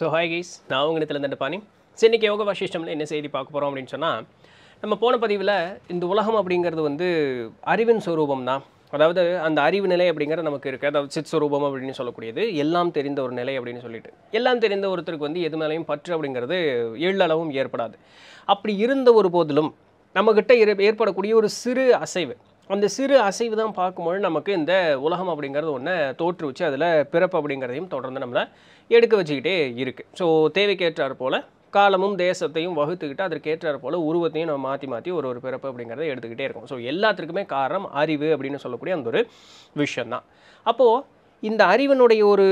so hi guys நான் உங்கள் இடத்துல பாணி ஸோ இன்றைக்கி யோக வாசிஷ்டமில் என்ன செய்தி பார்க்க போகிறோம் அப்படின்னு சொன்னால் நம்ம போன பதிவில் இந்த உலகம் அப்படிங்கிறது வந்து அறிவின் ஸ்வரூபம் தான் அதாவது அந்த அறிவு நிலை அப்படிங்கிறது நமக்கு இருக்குது அதாவது சித் சுரூபம் அப்படின்னு சொல்லக்கூடியது எல்லாம் தெரிந்த ஒரு நிலை அப்படின்னு சொல்லிட்டு எல்லாம் தெரிந்த ஒருத்தருக்கு வந்து எது மேலேயும் பற்று அப்படிங்கிறது எள்ளளவும் ஏற்படாது அப்படி இருந்த ஒரு போதிலும் நம்மக்கிட்ட ஏற்படக்கூடிய ஒரு சிறு அசைவு அந்த சிறு அசைவு தான் பார்க்கும்போது நமக்கு இந்த உலகம் அப்படிங்கிறது ஒன்று தோற்றுவிச்சு அதில் பிறப்பு அப்படிங்கிறதையும் தொடர்ந்து நம்மளை எடுக்க வச்சுக்கிட்டே இருக்குது ஸோ தேவைக்கேற்றாறு போல் காலமும் தேசத்தையும் வகுத்துக்கிட்டு அதற்கேற்றார் போல் உருவத்தையும் நம்ம மாற்றி மாற்றி ஒரு ஒரு பிறப்பு அப்படிங்கிறத எடுத்துக்கிட்டே இருக்கும் ஸோ எல்லாத்துக்குமே காரணம் அறிவு அப்படின்னு சொல்லக்கூடிய அந்த ஒரு விஷயந்தான் அப்போது இந்த அறிவனுடைய ஒரு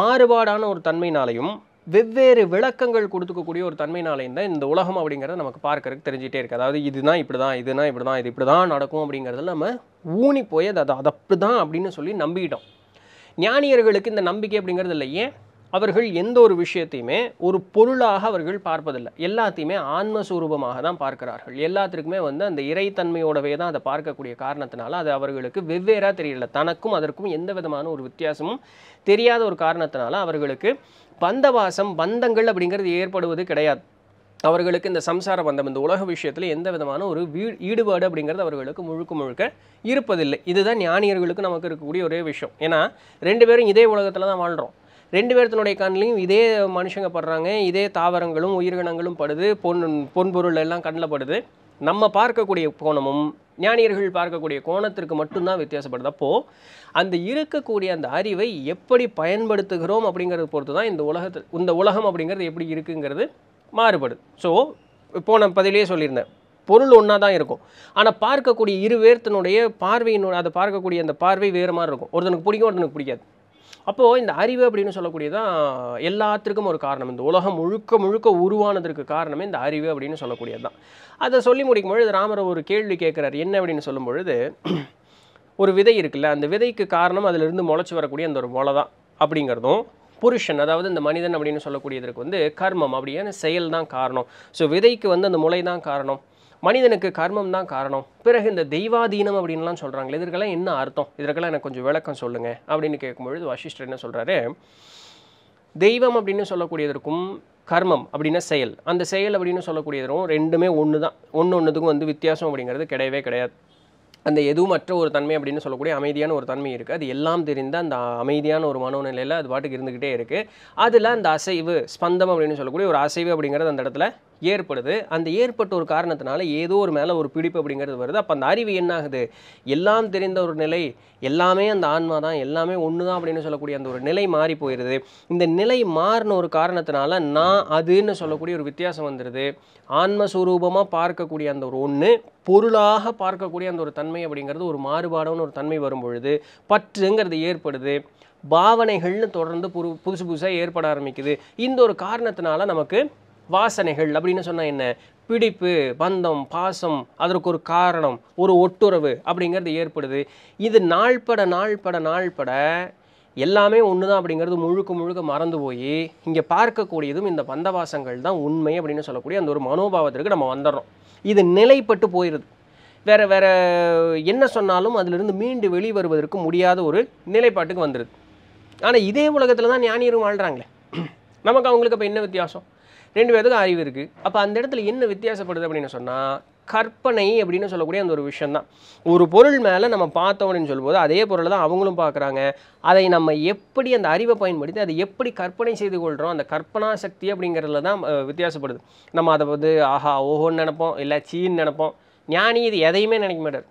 மாறுபாடான ஒரு தன்மையினாலையும் வெவ்வேறு விளக்கங்கள் கொடுத்துக்கக்கூடிய ஒரு தன்மையினாலேயும் தான் இந்த உலகம் அப்படிங்கிறத நமக்கு பார்க்கறதுக்கு தெரிஞ்சிட்டே இருக்குது அதாவது இதுதான் இப்படி தான் இதுனா இப்படி தான் இது இப்படி தான் நடக்கும் அப்படிங்கிறது நம்ம ஊனி போய் அதை அது அப்படி தான் அப்படின்னு சொல்லி நம்பிக்கிட்டோம் ஞானியர்களுக்கு இந்த நம்பிக்கை அப்படிங்கிறது இல்லை ஏன் அவர்கள் எந்த ஒரு விஷயத்தையுமே ஒரு பொருளாக அவர்கள் பார்ப்பதில்லை எல்லாத்தையுமே ஆன்மஸ்வரூபமாக தான் பார்க்கிறார்கள் எல்லாத்திற்குமே வந்து அந்த இறைத்தன்மையோடவே தான் அதை பார்க்கக்கூடிய காரணத்தினால அது அவர்களுக்கு வெவ்வேறாக தெரியல தனக்கும் அதற்கும் எந்த விதமான ஒரு வித்தியாசமும் தெரியாத ஒரு காரணத்தினால அவர்களுக்கு பந்தவாசம் பந்தங்கள் அப்படிங்கிறது ஏற்படுவது கிடையாது அவர்களுக்கு இந்த சம்சார பந்தம் இந்த உலக விஷயத்தில் எந்த விதமான ஒரு வீ ஈடுபாடு அப்படிங்கிறது அவர்களுக்கு முழுக்க முழுக்க இருப்பதில்லை இதுதான் ஞானியர்களுக்கு நமக்கு இருக்கக்கூடிய ஒரே விஷயம் ஏன்னா ரெண்டு பேரும் இதே உலகத்தில் தான் வாழ்கிறோம் ரெண்டு பேர்த்தினுடைய கண்ணிலையும் இதே மனுஷங்க படுறாங்க இதே தாவரங்களும் உயிரினங்களும் படுது பொன் பொன்பொருள் எல்லாம் கண்ணில் படுது நம்ம பார்க்கக்கூடிய கோணமும் ஞானியர்கள் பார்க்கக்கூடிய கோணத்திற்கு மட்டும்தான் வித்தியாசப்படுது அப்போது அந்த இருக்கக்கூடிய அந்த அறிவை எப்படி பயன்படுத்துகிறோம் அப்படிங்கிறத பொறுத்து தான் இந்த உலகத்து இந்த உலகம் அப்படிங்கிறது எப்படி இருக்குங்கிறது மாறுபடுது ஸோ இப்போது நான் பதிலேயே சொல்லியிருந்தேன் பொருள் ஒன்றா தான் இருக்கும் ஆனால் பார்க்கக்கூடிய இரு பார்வையினுடைய அதை பார்க்கக்கூடிய அந்த பார்வை வேறு மாதிரி இருக்கும் ஒருத்தனுக்கு பிடிக்கும் ஒருத்தனுக்கு பிடிக்காது அப்போது இந்த அறிவு அப்படின்னு சொல்லக்கூடியதான் தான் எல்லாத்துக்கும் ஒரு காரணம் இந்த உலகம் முழுக்க முழுக்க உருவானதற்கு காரணமே இந்த அறிவு அப்படின்னு சொல்லக்கூடியது தான் அதை சொல்லி முடிக்கும் பொழுது ராமர் ஒரு கேள்வி கேட்குறார் என்ன அப்படின்னு சொல்லும் பொழுது ஒரு விதை இருக்குல்ல அந்த விதைக்கு காரணம் அதிலிருந்து முளைச்சி வரக்கூடிய அந்த ஒரு முளை தான் அப்படிங்கிறதும் புருஷன் அதாவது இந்த மனிதன் அப்படின்னு சொல்லக்கூடியதற்கு வந்து கர்மம் அப்படியான செயல் தான் காரணம் ஸோ விதைக்கு வந்து அந்த முளை தான் காரணம் மனிதனுக்கு கர்மம் தான் காரணம் பிறகு இந்த தெய்வாதீனம் அப்படின்லாம் சொல்கிறாங்களே இதற்கெல்லாம் என்ன அர்த்தம் இதற்கெல்லாம் எனக்கு கொஞ்சம் விளக்கம் சொல்லுங்கள் அப்படின்னு கேட்கும்பொழுது வசிஷ்டர் என்ன சொல்கிறாரு தெய்வம் அப்படின்னு சொல்லக்கூடியதற்கும் கர்மம் அப்படின்னா செயல் அந்த செயல் அப்படின்னு சொல்லக்கூடியதும் ரெண்டுமே ஒன்று தான் ஒன்று ஒன்றுத்துக்கும் வந்து வித்தியாசம் அப்படிங்கிறது கிடையவே கிடையாது அந்த மற்ற ஒரு தன்மை அப்படின்னு சொல்லக்கூடிய அமைதியான ஒரு தன்மை இருக்குது அது எல்லாம் தெரிந்த அந்த அமைதியான ஒரு மனோநிலையில் அது பாட்டுக்கு இருந்துக்கிட்டே இருக்குது அதில் அந்த அசைவு ஸ்பந்தம் அப்படின்னு சொல்லக்கூடிய ஒரு அசைவு அப்படிங்கிறது அந்த இடத்துல ஏற்படுது அந்த ஏற்பட்ட ஒரு காரணத்தினால ஏதோ ஒரு மேலே ஒரு பிடிப்பு அப்படிங்கிறது வருது அப்போ அந்த அறிவு என்னாகுது எல்லாம் தெரிந்த ஒரு நிலை எல்லாமே அந்த ஆன்மா தான் எல்லாமே ஒன்று தான் அப்படின்னு சொல்லக்கூடிய அந்த ஒரு நிலை மாறி போயிடுது இந்த நிலை மாறின ஒரு காரணத்தினால நான் அதுன்னு சொல்லக்கூடிய ஒரு வித்தியாசம் வந்துடுது ஆன்மஸ்வரூபமாக பார்க்கக்கூடிய அந்த ஒரு ஒன்று பொருளாக பார்க்கக்கூடிய அந்த ஒரு தன்மை அப்படிங்கிறது ஒரு மாறுபாடுன்னு ஒரு தன்மை வரும் பொழுது பற்றுங்கிறது ஏற்படுது பாவனைகள்னு தொடர்ந்து புது புதுசு புதுசாக ஏற்பட ஆரம்பிக்குது இந்த ஒரு காரணத்தினால நமக்கு வாசனைகள் அப்படின்னு சொன்னால் என்ன பிடிப்பு பந்தம் பாசம் அதற்கு ஒரு காரணம் ஒரு ஒட்டுறவு அப்படிங்கிறது ஏற்படுது இது நாள்பட நாள்பட நாள்பட எல்லாமே ஒன்று தான் அப்படிங்கிறது முழுக்க முழுக்க மறந்து போய் இங்கே பார்க்கக்கூடியதும் இந்த பந்தவாசங்கள் தான் உண்மை அப்படின்னு சொல்லக்கூடிய அந்த ஒரு மனோபாவத்திற்கு நம்ம வந்துடுறோம் இது நிலைப்பட்டு போயிடுது வேறு வேறு என்ன சொன்னாலும் அதிலிருந்து மீண்டு வெளிவருவதற்கு முடியாத ஒரு நிலைப்பாட்டுக்கு வந்துடுது ஆனால் இதே உலகத்தில் தான் ஞானியரும் வாழ்கிறாங்களே நமக்கு அவங்களுக்கு அப்போ என்ன வித்தியாசம் ரெண்டு பேர்த்துக்கும் அறிவு இருக்குது அப்போ அந்த இடத்துல என்ன வித்தியாசப்படுது அப்படின்னு சொன்னால் கற்பனை அப்படின்னு சொல்லக்கூடிய அந்த ஒரு விஷயந்தான் ஒரு பொருள் மேலே நம்ம பார்த்தோன்னு சொல்லும்போது அதே பொருளை தான் அவங்களும் பார்க்குறாங்க அதை நம்ம எப்படி அந்த அறிவை பயன்படுத்தி அதை எப்படி கற்பனை செய்து கொள்கிறோம் அந்த கற்பனா சக்தி அப்படிங்கிறதுல தான் வித்தியாசப்படுது நம்ம அதை வந்து ஆஹா ஓஹோன்னு நினப்போம் இல்லை சீன்னு நினப்போம் ஞானி இது எதையுமே நினைக்க மாட்டார்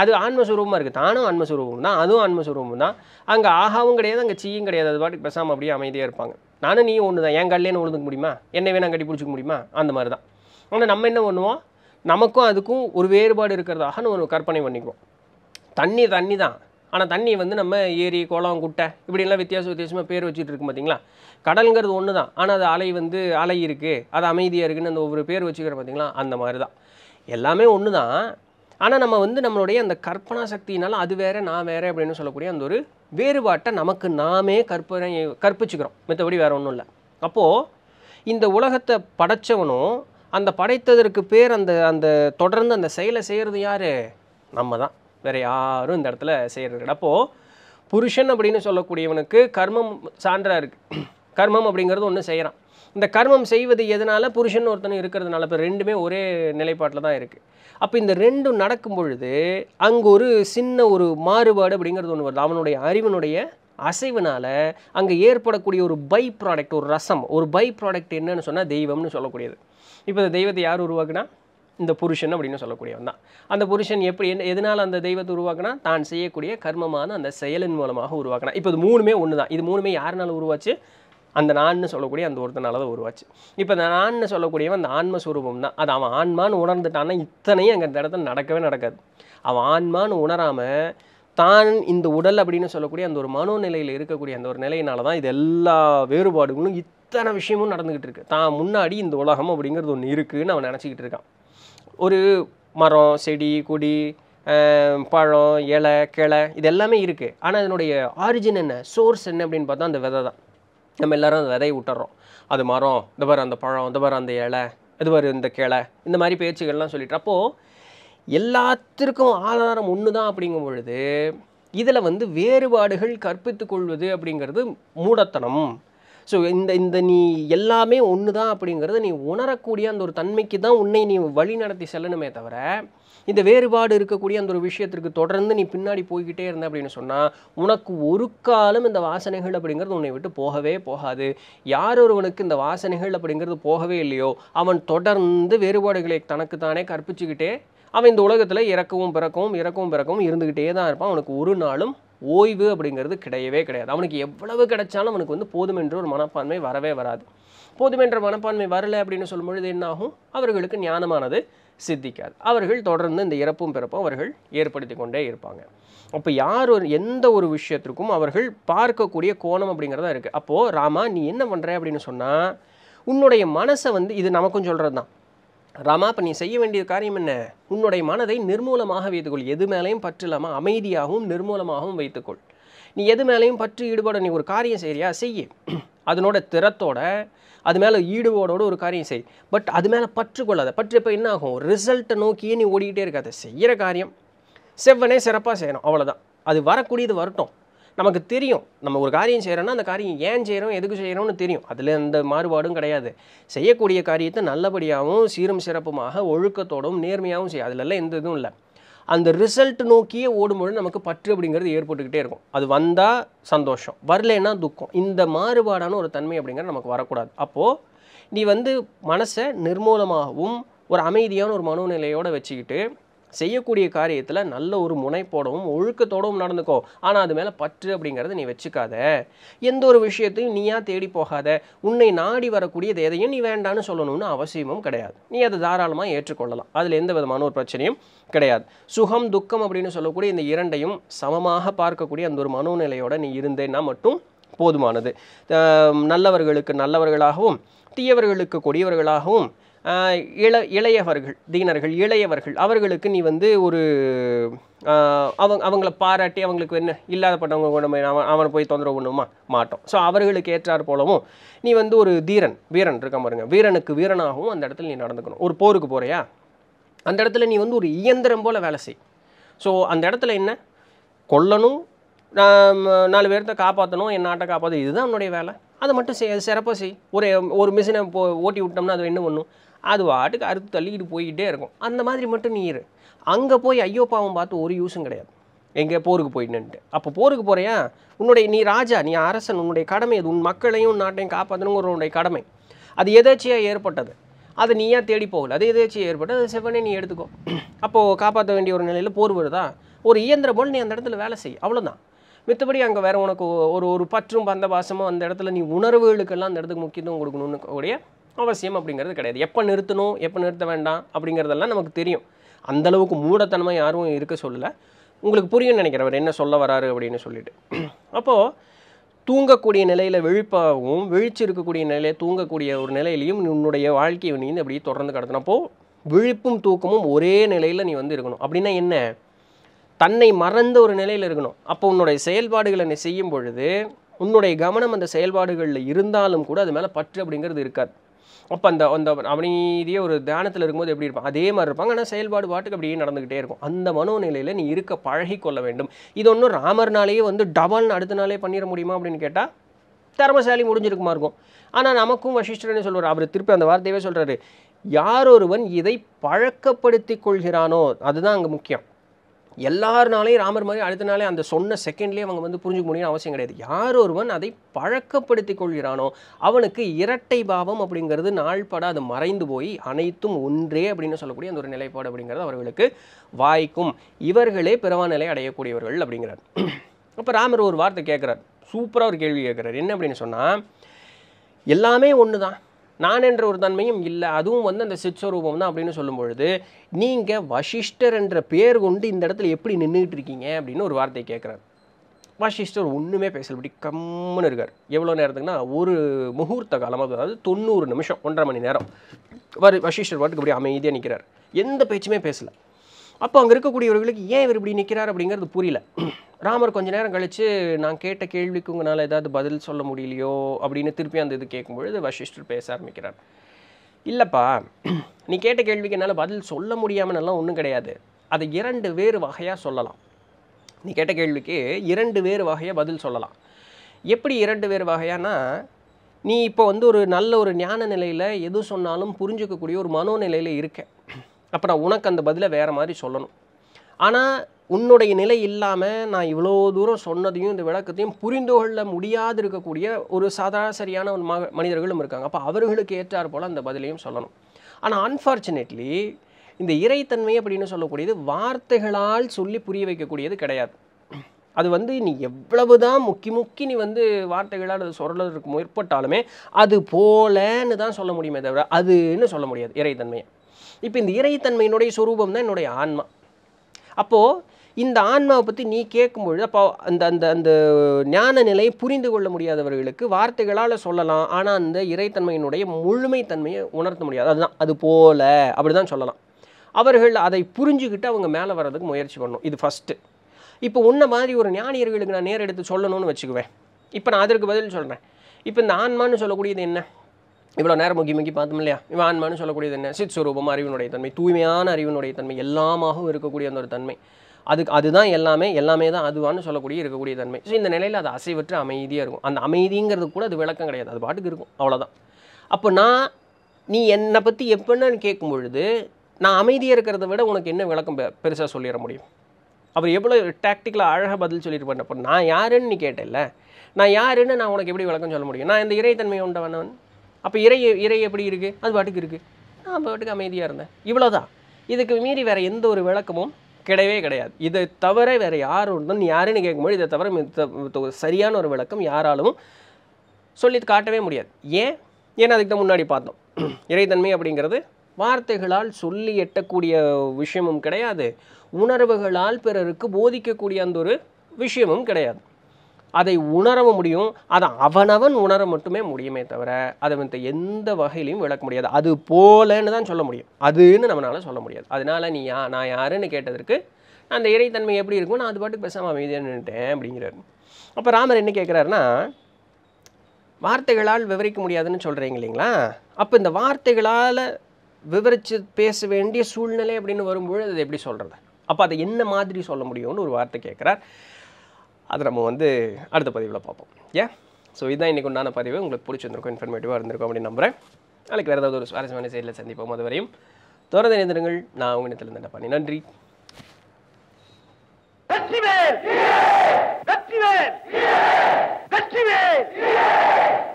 அது ஆன்மஸ்வரூபமாக இருக்குது தானும் ஆன்மஸ்வரூபம் தான் அதுவும் ஆன்மஸ்வரூபம் தான் அங்கே ஆஹாவும் கிடையாது அங்கே சீயும் கிடையாது அது பாட்டுக்கு பெசாமல் அப்படியே அமைதியாக இருப்பாங்க நானும் நீயும் ஒன்று தான் என் கல்லேன்னு விழுந்துக்க முடியுமா என்னை நான் கட்டி பிடிச்சிக்க முடியுமா அந்த மாதிரி தான் ஆனால் நம்ம என்ன பண்ணுவோம் நமக்கும் அதுக்கும் ஒரு வேறுபாடு இருக்கிறதாகனு ஒரு கற்பனை பண்ணிக்குவோம் தண்ணி தண்ணி தான் ஆனால் தண்ணி வந்து நம்ம ஏரி குளம் குட்டை இப்படிலாம் வித்தியாச வித்தியாசமாக பேர் வச்சுட்டு இருக்கும் பார்த்தீங்களா கடலுங்கிறது ஒன்று தான் ஆனால் அது அலை வந்து அலை இருக்குது அது அமைதியாக இருக்குதுன்னு அந்த ஒவ்வொரு பேர் வச்சுக்கிற பார்த்தீங்களா அந்த மாதிரி தான் எல்லாமே ஒன்று தான் ஆனால் நம்ம வந்து நம்மளுடைய அந்த கற்பனா சக்தினால் அது வேறு நான் வேறு அப்படின்னு சொல்லக்கூடிய அந்த ஒரு வேறுபாட்டை நமக்கு நாமே கற்பனை கற்பிச்சுக்கிறோம் மற்றபடி வேறு ஒன்றும் இல்லை அப்போது இந்த உலகத்தை படைத்தவனும் அந்த படைத்ததற்கு பேர் அந்த அந்த தொடர்ந்து அந்த செயலை செய்கிறது யார் நம்ம தான் வேறு யாரும் இந்த இடத்துல செய்கிறது அப்போது புருஷன் அப்படின்னு சொல்லக்கூடியவனுக்கு கர்மம் சான்றாக இருக்குது கர்மம் அப்படிங்கிறது ஒன்று செய்கிறான் இந்த கர்மம் செய்வது எதனால் புருஷன் ஒருத்தனும் இருக்கிறதுனால இப்போ ரெண்டுமே ஒரே நிலைப்பாட்டில் தான் இருக்குது அப்போ இந்த ரெண்டும் நடக்கும் பொழுது அங்கே ஒரு சின்ன ஒரு மாறுபாடு அப்படிங்கிறது ஒன்று வருது அவனுடைய அறிவனுடைய அசைவினால் அங்கே ஏற்படக்கூடிய ஒரு பை ப்ராடக்ட் ஒரு ரசம் ஒரு பை ப்ராடக்ட் என்னன்னு சொன்னால் தெய்வம்னு சொல்லக்கூடியது இப்போ இந்த தெய்வத்தை யார் உருவாக்குனா இந்த புருஷன் அப்படின்னு சொல்லக்கூடியவன் தான் அந்த புருஷன் எப்படி என்ன எதனால் அந்த தெய்வத்தை உருவாக்கினா தான் செய்யக்கூடிய கர்மமான அந்த செயலின் மூலமாக உருவாக்கினா இப்போ இது மூணுமே ஒன்று தான் இது மூணுமே யாருனால உருவாச்சு அந்த நான்னு சொல்லக்கூடிய அந்த ஒருத்தனால தான் உருவாச்சு இப்போ அந்த நான்னு சொல்லக்கூடியவன் அந்த ஆன்மஸ்வரூபம் தான் அது அவன் ஆன்மான்னு உணர்ந்துட்டான்னா இத்தனையும் அங்கே அந்த இடத்துல நடக்கவே நடக்காது அவன் ஆன்மான்னு உணராமல் தான் இந்த உடல் அப்படின்னு சொல்லக்கூடிய அந்த ஒரு மனோநிலையில் இருக்கக்கூடிய அந்த ஒரு நிலையினால தான் இது எல்லா வேறுபாடுகளும் இத்தனை விஷயமும் நடந்துக்கிட்டு இருக்குது தான் முன்னாடி இந்த உலகம் அப்படிங்கிறது ஒன்று இருக்குதுன்னு அவன் நினச்சிக்கிட்டு இருக்கான் ஒரு மரம் செடி கொடி பழம் இலை கிளை இது எல்லாமே இருக்குது ஆனால் அதனுடைய ஆரிஜின் என்ன சோர்ஸ் என்ன அப்படின்னு பார்த்தா அந்த விதை தான் நம்ம எல்லோரும் அந்த விதையை விட்டுறோம் அது மரம் இந்த பாரு அந்த பழம் இந்த பாரு அந்த இலை இது பாரு இந்த கிளை இந்த மாதிரி பேச்சுகள்லாம் சொல்லிட்டு அப்போது எல்லாத்திற்கும் ஆதாரம் ஒன்று தான் அப்படிங்கும் பொழுது இதில் வந்து வேறுபாடுகள் கற்பித்துக்கொள்வது அப்படிங்கிறது மூடத்தனம் ஸோ இந்த இந்த நீ எல்லாமே ஒன்று தான் அப்படிங்கிறத நீ உணரக்கூடிய அந்த ஒரு தன்மைக்கு தான் உன்னை நீ வழி நடத்தி செல்லணுமே தவிர இந்த வேறுபாடு இருக்கக்கூடிய அந்த ஒரு விஷயத்திற்கு தொடர்ந்து நீ பின்னாடி போய்கிட்டே இருந்த அப்படின்னு சொன்னால் உனக்கு ஒரு காலம் இந்த வாசனைகள் அப்படிங்கிறது உன்னை விட்டு போகவே போகாது யார் ஒருவனுக்கு இந்த வாசனைகள் அப்படிங்கிறது போகவே இல்லையோ அவன் தொடர்ந்து வேறுபாடுகளை தனக்குத்தானே கற்பிச்சுக்கிட்டே அவன் இந்த உலகத்தில் இறக்கவும் பிறக்கவும் இறக்கவும் பிறக்கவும் இருந்துக்கிட்டே தான் இருப்பான் அவனுக்கு ஒரு நாளும் ஓய்வு அப்படிங்கிறது கிடையவே கிடையாது அவனுக்கு எவ்வளவு கிடைச்சாலும் அவனுக்கு வந்து போதுமென்ற ஒரு மனப்பான்மை வரவே வராது போதுமென்ற மனப்பான்மை வரலை அப்படின்னு சொல்லும்பொழுது என்னாகும் அவர்களுக்கு ஞானமானது சித்திக்காது அவர்கள் தொடர்ந்து இந்த இறப்பும் பிறப்பும் அவர்கள் ஏற்படுத்தி கொண்டே இருப்பாங்க அப்போ யார் ஒரு எந்த ஒரு விஷயத்திற்கும் அவர்கள் பார்க்கக்கூடிய கோணம் அப்படிங்கிறதா இருக்குது அப்போது ராமா நீ என்ன பண்ணுற அப்படின்னு சொன்னால் உன்னுடைய மனசை வந்து இது நமக்கும் சொல்கிறது தான் ராமா இப்போ நீ செய்ய வேண்டிய காரியம் என்ன உன்னுடைய மனதை நிர்மூலமாக வைத்துக்கொள் எது மேலேயும் பற்று இல்லாமல் அமைதியாகவும் நிர்மூலமாகவும் வைத்துக்கொள் நீ எது மேலேயும் பற்று ஈடுபாடு நீ ஒரு காரியம் செய்கிறியா செய்ய அதனோட திறத்தோட அது மேலே ஈடுபாடோடு ஒரு காரியம் செய் பட் அது மேலே பற்று கொள்ளாத பற்று இப்போ என்ன ஆகும் ரிசல்ட்டை நோக்கியே நீ ஓடிக்கிட்டே இருக்காத செய்கிற காரியம் செவ்வனே சிறப்பாக செய்யணும் அவ்வளோதான் அது வரக்கூடியது வரட்டும் நமக்கு தெரியும் நம்ம ஒரு காரியம் செய்கிறோன்னா அந்த காரியம் ஏன் செய்கிறோம் எதுக்கு செய்கிறோம்னு தெரியும் அதில் எந்த மாறுபாடும் கிடையாது செய்யக்கூடிய காரியத்தை நல்லபடியாகவும் சீரும் சிறப்புமாக ஒழுக்கத்தோடும் நேர்மையாகவும் செய்யும் அதிலெல்லாம் எந்த இதுவும் இல்லை அந்த ரிசல்ட் நோக்கியே ஓடும்பொழுது நமக்கு பற்று அப்படிங்கிறது ஏற்பட்டுக்கிட்டே இருக்கும் அது வந்தால் சந்தோஷம் வரலன்னா துக்கம் இந்த மாறுபாடான ஒரு தன்மை அப்படிங்கிறது நமக்கு வரக்கூடாது அப்போது நீ வந்து மனசை நிர்மூலமாகவும் ஒரு அமைதியான ஒரு மனோநிலையோடு வச்சுக்கிட்டு செய்யக்கூடிய காரியத்தில் நல்ல ஒரு முனைப்போடவும் ஒழுக்கத்தோடவும் நடந்துக்கோ ஆனால் அது மேலே பற்று அப்படிங்கிறத நீ வச்சுக்காத எந்த ஒரு விஷயத்தையும் நீயா தேடி போகாத உன்னை நாடி வரக்கூடியது எதையும் நீ வேண்டான்னு சொல்லணும்னு அவசியமும் கிடையாது நீ அதை தாராளமாக ஏற்றுக்கொள்ளலாம் அதில் எந்த விதமான ஒரு பிரச்சனையும் கிடையாது சுகம் துக்கம் அப்படின்னு சொல்லக்கூடிய இந்த இரண்டையும் சமமாக பார்க்கக்கூடிய அந்த ஒரு மனோநிலையோட நீ இருந்தேன்னா மட்டும் போதுமானது நல்லவர்களுக்கு நல்லவர்களாகவும் தீயவர்களுக்கு கொடியவர்களாகவும் இள இளையவர்கள் தீனர்கள் இளையவர்கள் அவர்களுக்கு நீ வந்து ஒரு அவங்க அவங்கள பாராட்டி அவங்களுக்கு என்ன இல்லாதப்பட்டவங்க போய் அவன் அவனை போய் தொந்தரவு பண்ணுமா மாட்டோம் ஸோ அவர்களுக்கு ஏற்றார் போலவும் நீ வந்து ஒரு தீரன் வீரன் இருக்க பாருங்க வீரனுக்கு வீரனாகவும் அந்த இடத்துல நீ நடந்துக்கணும் ஒரு போருக்கு போகிறியா அந்த இடத்துல நீ வந்து ஒரு இயந்திரம் போல் வேலை செய் ஸோ அந்த இடத்துல என்ன கொல்லணும் நாலு பேர்த்த காப்பாற்றணும் என் நாட்டை காப்பாற்றணும் இதுதான் என்னுடைய வேலை அதை மட்டும் செய் சிறப்பாக செய் ஒரு ஒரு மிஷினை போ ஓட்டி விட்டோம்னா அது என்ன பண்ணும் அது வாட்டுக்கு அறுத்து தள்ளிக்கிட்டு போய்கிட்டே இருக்கும் அந்த மாதிரி மட்டும் நீ இரு அங்கே போய் ஐயோ பாவம் பார்த்து ஒரு யூஸும் கிடையாது எங்கே போருக்கு போயிட்டுன்ட்டு அப்போ போருக்கு போகிறியா உன்னுடைய நீ ராஜா நீ அரசன் உன்னுடைய கடமை அது உன் மக்களையும் நாட்டையும் காப்பாற்றணுங்கிற உன்னுடைய கடமை அது எதேச்சியாக ஏற்பட்டது அது நீயா தேடி போகல அது எதேச்சியாக ஏற்பட்டது அது செவ்வனே நீ எடுத்துக்கோ அப்போது காப்பாற்ற வேண்டிய ஒரு நிலையில் போர் வருதா ஒரு இயந்திர போல் நீ அந்த இடத்துல வேலை செய் அவ்வளோதான் மித்தபடி அங்கே வேறு உனக்கு ஒரு ஒரு பற்றும் பந்தபாசமும் அந்த இடத்துல நீ உணர்வுகளுக்கெல்லாம் அந்த இடத்துக்கு முக்கியத்துவம் கொடுக்கணும்னு கூடிய அவசியம் அப்படிங்கிறது கிடையாது எப்போ நிறுத்தணும் எப்போ நிறுத்த வேண்டாம் அப்படிங்கிறதெல்லாம் நமக்கு தெரியும் அந்தளவுக்கு மூடத்தனமாக யாரும் இருக்க சொல்லலை உங்களுக்கு புரியும் நினைக்கிறவர் என்ன சொல்ல வராரு அப்படின்னு சொல்லிட்டு அப்போது தூங்கக்கூடிய நிலையில் விழிப்பாகவும் விழிச்சு இருக்கக்கூடிய நிலையில் தூங்கக்கூடிய ஒரு நிலையிலையும் உன்னுடைய வாழ்க்கையை நீ அப்படியே தொடர்ந்து கடத்தினப்போ விழிப்பும் தூக்கமும் ஒரே நிலையில் நீ வந்து இருக்கணும் அப்படின்னா என்ன தன்னை மறந்த ஒரு நிலையில் இருக்கணும் அப்போ உன்னுடைய செயல்பாடுகளை நீ செய்யும் பொழுது உன்னுடைய கவனம் அந்த செயல்பாடுகளில் இருந்தாலும் கூட அது மேலே பற்று அப்படிங்கிறது இருக்காது அப்போ அந்த அந்த அமைதியே ஒரு தியானத்தில் இருக்கும்போது எப்படி இருப்பான் அதே மாதிரி இருப்பாங்க ஆனால் செயல்பாடு பாட்டுக்கு அப்படியே நடந்துக்கிட்டே இருக்கும் அந்த மனோநிலையில் நீ இருக்க பழகி கொள்ள வேண்டும் இது ஒன்றும் ராமர்னாலேயே வந்து டபுள்னு அடுத்த நாளே பண்ணிட முடியுமா அப்படின்னு கேட்டால் தர்மசாலி முடிஞ்சிருக்குமா இருக்கும் ஆனால் நமக்கும் வசிஷ்டர்னு சொல்வார் அவர் திருப்பி அந்த வார்த்தையவே சொல்கிறாரு யார் ஒருவன் இதை பழக்கப்படுத்தி கொள்கிறானோ அதுதான் அங்கே முக்கியம் எல்லாருனாலையும் ராமர் மாதிரி அடுத்த நாளே அந்த சொன்ன செகண்ட்லேயே அவங்க வந்து புரிஞ்சுக்க முடியும் அவசியம் கிடையாது யார் ஒருவன் அதை பழக்கப்படுத்தி கொள்கிறானோ அவனுக்கு இரட்டை பாவம் அப்படிங்கிறது நாள்பட அது மறைந்து போய் அனைத்தும் ஒன்றே அப்படின்னு சொல்லக்கூடிய அந்த ஒரு நிலைப்பாடு அப்படிங்கிறது அவர்களுக்கு வாய்க்கும் இவர்களே பிறவா நிலை அடையக்கூடியவர்கள் அப்படிங்கிறார் அப்போ ராமர் ஒரு வார்த்தை கேட்குறார் சூப்பராக ஒரு கேள்வி கேட்குறார் என்ன அப்படின்னு சொன்னால் எல்லாமே ஒன்று தான் நான் என்ற ஒரு தன்மையும் இல்லை அதுவும் வந்து அந்த சித்ஸ்வரூபம் தான் அப்படின்னு சொல்லும் பொழுது நீங்கள் வசிஷ்டர் என்ற பேர் கொண்டு இந்த இடத்துல எப்படி நின்றுக்கிட்டு இருக்கீங்க அப்படின்னு ஒரு வார்த்தையை கேட்குறாரு வசிஷ்டர் ஒன்றுமே பேசல இப்படி கம்முன்னு இருக்கார் எவ்வளோ நேரத்துக்குன்னா ஒரு முகூர்த்த காலமாக அதாவது தொண்ணூறு நிமிஷம் ஒன்றரை மணி நேரம் வரு வசிஷ்டர் பாட்டுக்கு அப்படியே அமைதியாக நிற்கிறார் எந்த பேச்சுமே பேசலை அப்போ அங்கே இருக்கக்கூடியவர்களுக்கு ஏன் இவர் இப்படி நிற்கிறார் அப்படிங்கிறது புரியல ராமர் கொஞ்ச நேரம் கழித்து நான் கேட்ட கேள்விக்கு உங்களால் ஏதாவது பதில் சொல்ல முடியலையோ அப்படின்னு திருப்பி அந்த இது கேட்கும்பொழுது வசிஷ்டர் பேச ஆரம்பிக்கிறார் இல்லைப்பா நீ கேட்ட கேள்விக்கு என்னால் பதில் சொல்ல முடியாமனெல்லாம் ஒன்றும் கிடையாது அதை இரண்டு வேறு வகையாக சொல்லலாம் நீ கேட்ட கேள்விக்கு இரண்டு வேறு வகையாக பதில் சொல்லலாம் எப்படி இரண்டு வேறு வகையானா நீ இப்போ வந்து ஒரு நல்ல ஒரு ஞான நிலையில் எது சொன்னாலும் புரிஞ்சுக்கக்கூடிய ஒரு மனோநிலையில் இருக்க நான் உனக்கு அந்த பதிலை வேறு மாதிரி சொல்லணும் ஆனால் உன்னுடைய நிலை இல்லாமல் நான் இவ்வளோ தூரம் சொன்னதையும் இந்த விளக்கத்தையும் புரிந்து கொள்ள முடியாது இருக்கக்கூடிய ஒரு சராசரியான ஒரு ம மனிதர்களும் இருக்காங்க அப்போ அவர்களுக்கு ஏற்றார் போல் அந்த பதிலையும் சொல்லணும் ஆனால் அன்ஃபார்ச்சுனேட்லி இந்த இறைத்தன்மை அப்படின்னு சொல்லக்கூடியது வார்த்தைகளால் சொல்லி புரிய வைக்கக்கூடியது கிடையாது அது வந்து நீ எவ்வளவு தான் முக்கி முக்கி நீ வந்து வார்த்தைகளால் அது சொல்கிறதுக்கு முற்பட்டாலுமே அது போலன்னு தான் சொல்ல முடியுமே தவிர அதுன்னு சொல்ல முடியாது இறைத்தன்மையை இப்போ இந்த இறைத்தன்மையினுடைய சுரூபம் தான் என்னுடைய ஆன்மா அப்போது இந்த ஆன்மாவை பற்றி நீ கேட்கும்பொழுது அப்போ அந்த அந்த அந்த ஞான நிலையை புரிந்து கொள்ள முடியாதவர்களுக்கு வார்த்தைகளால் சொல்லலாம் ஆனால் அந்த இறைத்தன்மையினுடைய முழுமைத்தன்மையை உணர்த்த முடியாது அதுதான் அது போல அப்படி தான் சொல்லலாம் அவர்கள் அதை புரிஞ்சுக்கிட்டு அவங்க மேலே வர்றதுக்கு முயற்சி பண்ணணும் இது ஃபஸ்ட்டு இப்போ உன்ன மாதிரி ஒரு ஞானியர்களுக்கு நான் நேரெடுத்து எடுத்து சொல்லணும்னு வச்சுக்குவேன் இப்போ நான் அதற்கு பதில் சொல்கிறேன் இப்போ இந்த ஆன்மான்னு சொல்லக்கூடியது என்ன இவ்வளோ நேரம் முக்கி முக்கி பார்த்தோம் இல்லையா இவன் ஆன்மான்னு சொல்லக்கூடியது என்ன சித் சுரூபம் அறிவினுடைய தன்மை தூய்மையான அறிவினுடைய தன்மை எல்லாமாகவும் இருக்கக்கூடிய அந்த ஒரு தன்மை அதுக்கு அதுதான் எல்லாமே எல்லாமே தான் அதுவான்னு சொல்லக்கூடிய இருக்கக்கூடிய தன்மை ஸோ இந்த நிலையில் அது அசைவற்று அமைதியாக இருக்கும் அந்த அமைதிங்கிறது கூட அது விளக்கம் கிடையாது அது பாட்டுக்கு இருக்கும் அவ்வளோதான் அப்போ நான் நீ என்னை பற்றி எப்படின்னு கேட்கும் பொழுது நான் அமைதியாக இருக்கிறத விட உனக்கு என்ன விளக்கம் பெருசாக சொல்லிட முடியும் அவர் எவ்வளோ டாக்டிக்கலாக அழகாக பதில் சொல்லியிருப்பார் அப்போ நான் யாருன்னு நீ கேட்டேல்ல நான் யாருன்னு நான் உனக்கு எப்படி விளக்கம் சொல்ல முடியும் நான் இந்த இறைத்தன்மையை உண்டவனவன் அப்போ இறை இறை எப்படி இருக்குது அது பாட்டுக்கு இருக்குது நான் பாட்டுக்கு அமைதியாக இருந்தேன் இவ்வளோதான் இதுக்கு மீறி வேறு எந்த ஒரு விளக்கமும் கிடையவே கிடையாது இதை தவிர வேறு யார் ஒன்று நீ யாருன்னு கேட்கும்போது இதை தவிர சரியான ஒரு விளக்கம் யாராலும் சொல்லி காட்டவே முடியாது ஏன் ஏன்னா அதுக்கு தான் முன்னாடி பார்த்தோம் இறைத்தன்மை அப்படிங்கிறது வார்த்தைகளால் சொல்லி எட்டக்கூடிய விஷயமும் கிடையாது உணர்வுகளால் பிறருக்கு போதிக்கக்கூடிய அந்த ஒரு விஷயமும் கிடையாது அதை உணரவும் முடியும் அதை அவனவன் உணர மட்டுமே முடியுமே தவிர அதை வந்து எந்த வகையிலையும் விளக்க முடியாது அது போலன்னு தான் சொல்ல முடியும் அதுன்னு நம்மளால் சொல்ல முடியாது அதனால் நீ யா நான் யாருன்னு கேட்டதற்கு அந்த இறைத்தன்மை எப்படி இருக்கும் நான் அது பாட்டுக்கு பேசாமல் அமைதியான்னுட்டேன் அப்படிங்கிறாரு அப்போ ராமர் என்ன கேட்குறாருன்னா வார்த்தைகளால் விவரிக்க முடியாதுன்னு சொல்கிறீங்க இல்லைங்களா அப்போ இந்த வார்த்தைகளால் விவரித்து பேச வேண்டிய சூழ்நிலை அப்படின்னு வரும்பொழுது அது எப்படி சொல்கிறது அப்போ அதை என்ன மாதிரி சொல்ல முடியும்னு ஒரு வார்த்தை கேட்குறார் அதை நம்ம வந்து அடுத்த பதிவில் பார்ப்போம் ஏன் ஸோ இதுதான் இன்றைக்கு உண்டான பதிவு உங்களுக்கு பிடிச்சிருந்திருக்கும் இன்ஃபர்மேட்டிவாக இருந்திருக்கும் அப்படின்னு நம்புகிறேன் நாளைக்கு வேறு ஏதாவது ஒரு சுவாரஸ்யமான செயலில் சந்திப்போம் அது வரையும் தொடர்ந்து இணைந்திருங்கள் நான் உங்கள் இடத்துல பண்ணி நன்றி